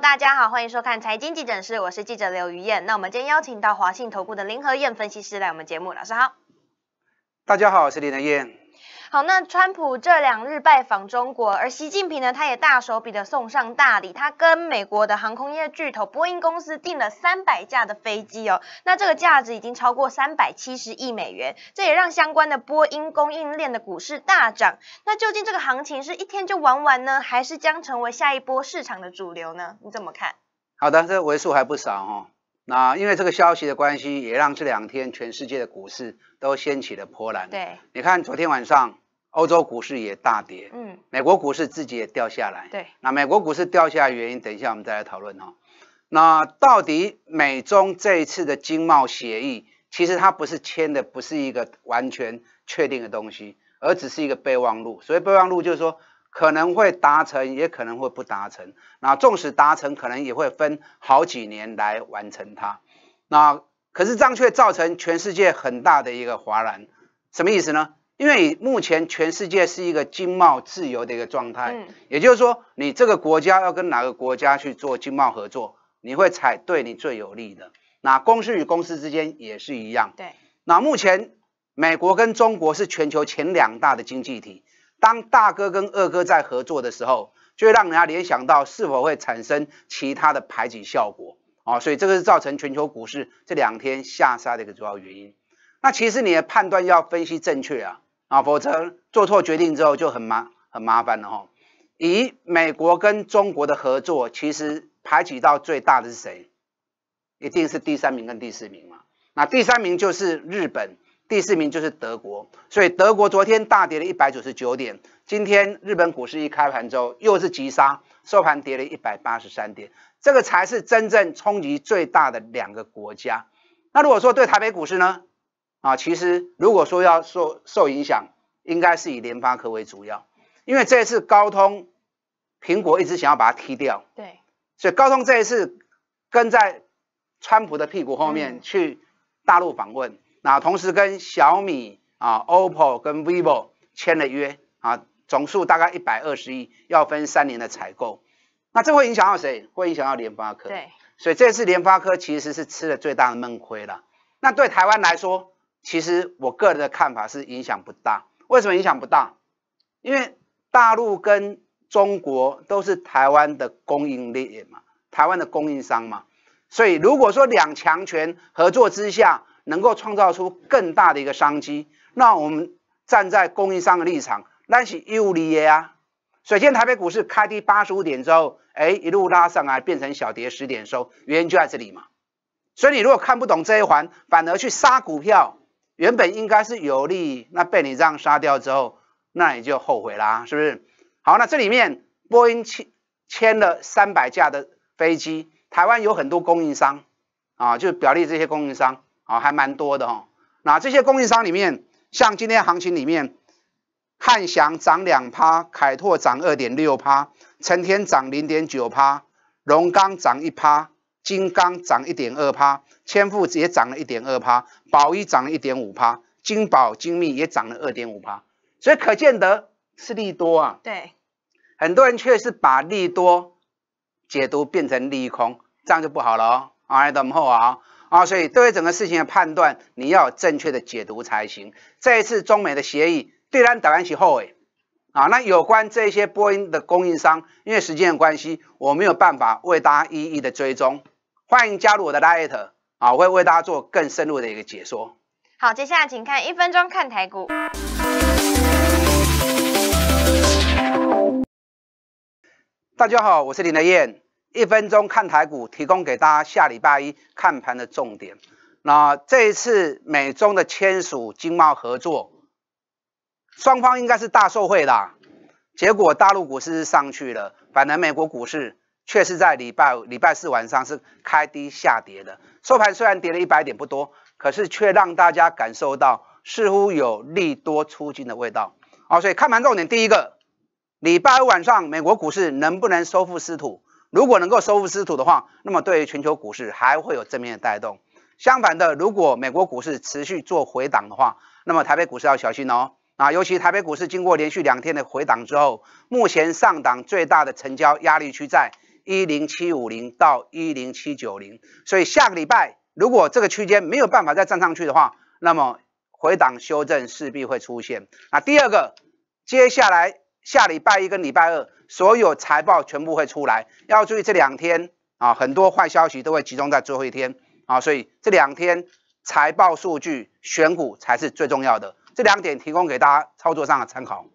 大家好，欢迎收看财经急诊室，我是记者刘于燕。那我们今天邀请到华信投顾的林和燕分析师来我们节目，老师好。大家好，我是李仁燕。好，那川普这两日拜访中国，而习近平呢，他也大手笔的送上大礼，他跟美国的航空业巨头波音公司订了三百架的飞机哦，那这个价值已经超过三百七十亿美元，这也让相关的波音供应链的股市大涨。那究竟这个行情是一天就玩完呢，还是将成为下一波市场的主流呢？你怎么看？好的，这为数还不少哦。那因为这个消息的关系，也让这两天全世界的股市都掀起了波澜。对，你看昨天晚上欧洲股市也大跌，嗯，美国股市自己也掉下来。对，那美国股市掉下原因，等一下我们再来讨论哈。那到底美中这一次的经贸协议，其实它不是签的，不是一个完全确定的东西，而只是一个备忘录。所以备忘录就是说。可能会达成，也可能会不达成。那纵使达成，可能也会分好几年来完成它。那可是这样却造成全世界很大的一个哗然，什么意思呢？因为目前全世界是一个经贸自由的一个状态，也就是说，你这个国家要跟哪个国家去做经贸合作，你会采对你最有利的。那公司与公司之间也是一样。对。那目前美国跟中国是全球前两大的经济体。当大哥跟二哥在合作的时候，就会让人家联想到是否会产生其他的排挤效果啊，所以这个是造成全球股市这两天下杀的一个主要原因。那其实你的判断要分析正确啊啊，否则做错决定之后就很麻很麻烦的哈。以美国跟中国的合作，其实排挤到最大的是谁？一定是第三名跟第四名嘛。那第三名就是日本。第四名就是德国，所以德国昨天大跌了一百九十九点，今天日本股市一开盘之后又是急杀，收盘跌了一百八十三点，这个才是真正冲击最大的两个国家。那如果说对台北股市呢？啊，其实如果说要受受影响，应该是以联发科为主要，因为这一次高通、苹果一直想要把它踢掉，对，所以高通这一次跟在川普的屁股后面去大陆访问。那同时跟小米啊、OPPO 跟 VIVO 签了约啊，总数大概一百二十亿，要分三年的采购。那这会影响到谁？会影响到联发科。对，所以这次联发科其实是吃了最大的闷亏了。那对台湾来说，其实我个人的看法是影响不大。为什么影响不大？因为大陆跟中国都是台湾的供应链嘛，台湾的供应商嘛。所以如果说两强权合作之下，能够创造出更大的一个商机，那我们站在供应商的立场，那是有利的啊！所以今天台北股市开低八十五点之后，哎，一路拉上来变成小跌十点收，原因就在这里嘛。所以你如果看不懂这一环，反而去杀股票，原本应该是有利，那被你这样杀掉之后，那你就后悔啦，是不是？好，那这里面波音签签了三百架的飞机，台湾有很多供应商啊，就表立这些供应商。啊，还蛮多的哦。那这些供应商里面，像今天行情里面，汉翔涨两趴，凯拓涨二点六趴，成天涨零点九趴，龙钢涨一趴，金刚涨一点二趴，千富也涨了一点二趴，宝一涨了一点五趴，金宝精密也涨了二点五趴。所以可见得是利多啊。对。很多人却是把利多解读变成利空，这样就不好了哦。啊，等会啊。好，所以对于整个事情的判断，你要正确的解读才行。这一次中美的协议对咱当然是好诶，好，那有关这些波音的供应商，因为时间的关系，我没有办法为大家一一的追踪。欢迎加入我的 l i t 啊，我会为大家做更深入的一个解说。好，接下来请看一分钟看台股。大家好，我是林德燕。一分钟看台股，提供给大家下礼拜一看盘的重点。那这一次美中的签署经贸合作，双方应该是大受惠啦。结果大陆股市上去了，反而美国股市却是在礼拜礼拜四晚上是开低下跌的。收盘虽然跌了一百点不多，可是却让大家感受到似乎有利多出尽的味道。啊，所以看盘重点第一个，礼拜五晚上美国股市能不能收复失土？如果能够收复失土的话，那么对全球股市还会有正面的带动。相反的，如果美国股市持续做回档的话，那么台北股市要小心哦。啊，尤其台北股市经过连续两天的回档之后，目前上档最大的成交压力区在一零七五零到一零七九零，所以下个礼拜如果这个区间没有办法再站上去的话，那么回档修正势必会出现。那第二个，接下来。下礼拜一跟礼拜二，所有财报全部会出来，要注意这两天啊，很多坏消息都会集中在最后一天啊，所以这两天财报数据选股才是最重要的，这两点提供给大家操作上的参考。